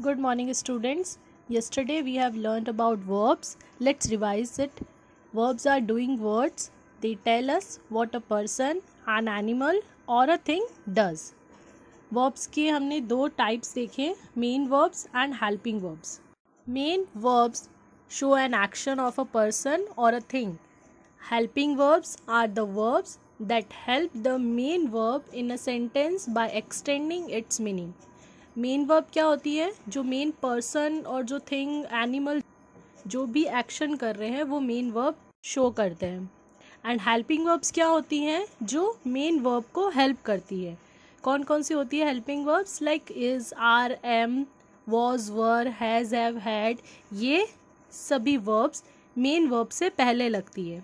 Good morning students. Yesterday we have learned about verbs. Let's revise it. Verbs are doing words. They tell us what a person, an animal or a thing does. Verbs ke humne दो types dekhe. Main verbs and helping verbs. Main verbs show an action of a person or a thing. Helping verbs are the verbs that help the main verb in a sentence by extending its meaning. Main verb क्या होती है जो main person और जो thing animal जो भी action कर रहे हैं वो मेन वर्ब शो करते हैं एंड हेल्पिंग वर्ब्स क्या होती हैं जो मेन वर्ब को हेल्प करती है कौन कौन सी होती है helping verbs like is are am was were has have had ये सभी वर्ब्स मेन वर्ब से पहले लगती है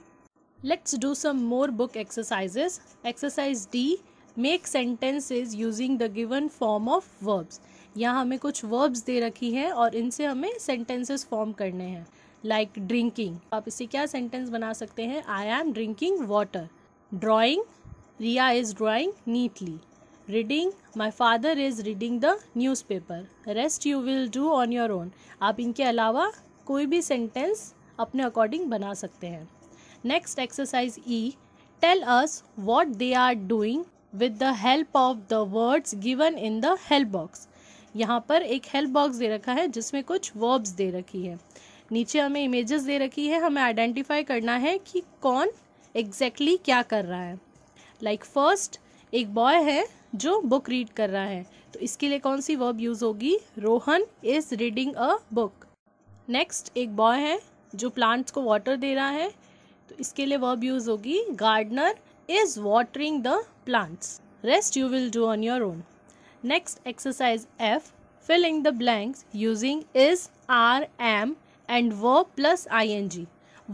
let's do some more book exercises exercise D make is using the given form of verbs यहाँ हमें कुछ वर्ब्स दे रखी हैं और इनसे हमें सेंटेंसेस फॉर्म करने हैं लाइक ड्रिंकिंग आप इसे क्या सेंटेंस बना सकते हैं I am drinking water drawing Riya is drawing neatly reading my father is reading the news paper rest you will do on your own आप इनके अलावा कोई भी सेंटेंस अपने अकॉर्डिंग बना सकते हैं next exercise E tell us what they are doing with the help of the words given in the help box यहाँ पर एक हेल्प बॉक्स दे रखा है जिसमें कुछ वर्ब्स दे रखी है नीचे हमें इमेजेस दे रखी है हमें आइडेंटिफाई करना है कि कौन एग्जैक्टली exactly क्या कर रहा है लाइक like फर्स्ट एक बॉय है जो बुक रीड कर रहा है तो इसके लिए कौन सी वर्ब यूज़ होगी Rohan is reading a book next एक बॉय है जो प्लांट्स को वाटर दे रहा है तो इसके लिए वर्ब यूज़ होगी gardener is watering the plants. Rest you will do on your own. Next exercise F. Filling the blanks using is, are, am and verb plus I N G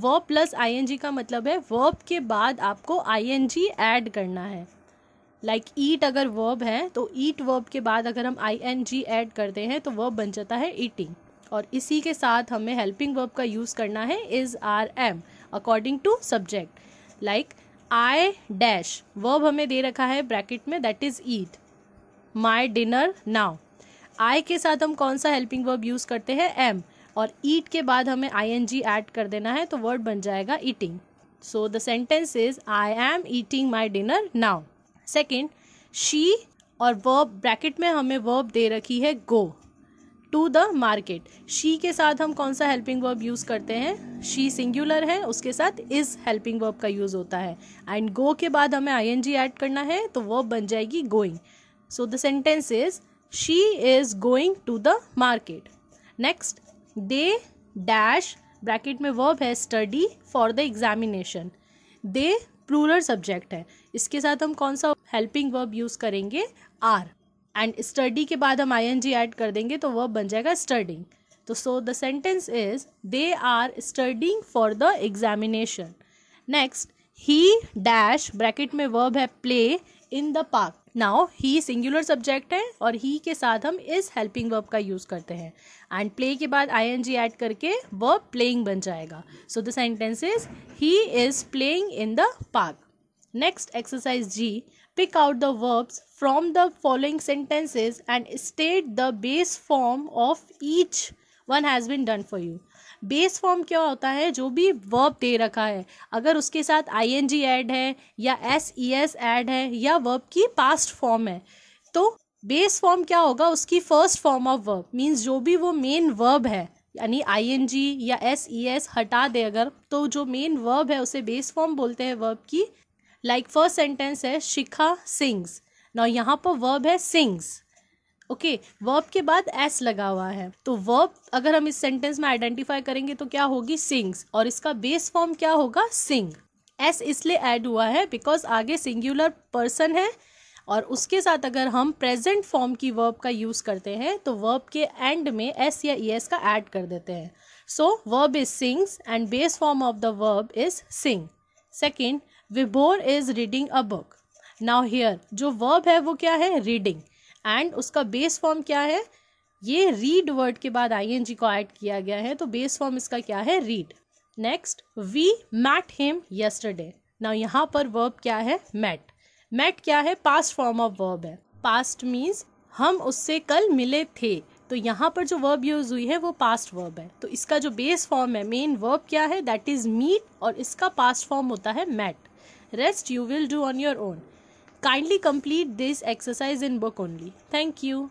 ing plus I N G का मतलब है verb के बाद आपको आई N जी करना है like like ईट अगर verb है तो ईट वर्ब के बाद अगर हम आई एन जी एड करते हैं तो वर्ब बन जाता है ईटिंग और इसी के साथ हमें हेल्पिंग वर्ब का यूज़ करना है is are am according to subject like I dash verb हमें दे रखा है ब्रैकेट में that is eat my dinner now I के साथ हम कौन सा हेल्पिंग वर्ब यूज़ करते हैं एम और ईट के बाद हमें आई एन जी एड कर देना है तो वर्ड बन जाएगा eating so the sentence is I am eating my dinner now second she और वर्ब ब्रैकेट में हमें वर्ब दे रखी है go to the market she के साथ हम कौन सा हेल्पिंग वर्ब यूज़ करते हैं शी सिंगुलर है उसके साथ इज हेल्पिंग वर्ब का यूज़ होता है एंड गो के बाद हमें आई एन जी एड करना है तो वर्ब बन जाएगी going so the sentence is she is going to the market next they dash bracket में वर्ब है study for the examination they plural subject है इसके साथ हम कौन सा हेल्पिंग वर्ब यूज़ करेंगे आर एंड स्टडी के बाद हम आई एन जी ऐड कर देंगे तो वर्ब बन जाएगा स्टडिंग तो so the sentence is they are studying for the examination next he dash bracket में वर्ब है play in the park now he singular subject है और ही के साथ हम इस हेल्पिंग वर्ब का यूज़ करते हैं एंड प्ले के बाद आई एन जी एड करके वर्ब प्लेइंग बन जाएगा so the sentence is he is playing in the park next exercise G pick out the verbs from the following sentences and state the base form of each one has been done for you base form क्या होता है जो भी verb दे रखा है अगर उसके साथ आई एन जी एड है या एस ई एस एड है या वर्ब की पास्ट फॉर्म है तो बेस फॉर्म क्या होगा उसकी first form of verb means जो भी वो मेन वर्ब है यानी आई एन जी या एस ई एस हटा दे अगर तो जो मेन वर्ब है उसे बेस फॉर्म बोलते हैं वर्ब की लाइक फर्स्ट सेंटेंस है शिखा सिंग्स ना यहाँ पर वर्ब है सिंग्स ओके okay, वर्ब के बाद एस लगा हुआ है तो वर्ब अगर हम इस सेंटेंस में आइडेंटिफाई करेंगे तो क्या होगी सिंग्स और इसका बेस फॉर्म क्या होगा सिंग एस इसलिए ऐड हुआ है बिकॉज आगे सिंगुलर पर्सन है और उसके साथ अगर हम प्रेजेंट फॉर्म की वर्ब का यूज़ करते हैं तो वर्ब के एंड में एस या ई e एस का ऐड कर देते हैं so verb is sings and base form of the verb is sing second Vibhor is reading a book now here जो वर्ब है वो क्या है रीडिंग एंड उसका बेस फॉर्म क्या है ये रीड वर्ड के बाद आई को ऐड किया गया है तो बेस फॉर्म इसका क्या है read next we met him yesterday now यहाँ पर वर्ब क्या है मैट मैट क्या है पास्ट फॉर्म ऑफ वर्ब है पास्ट मीन्स हम उससे कल मिले थे तो यहाँ पर जो वर्ब यूज हुई है वो पास्ट वर्ब है तो इसका जो बेस फॉर्म है मेन वर्ब क्या है दैट इज मीट और इसका पास्ट फॉर्म होता है met Rest you will do on your own. Kindly complete this exercise in book only. Thank you.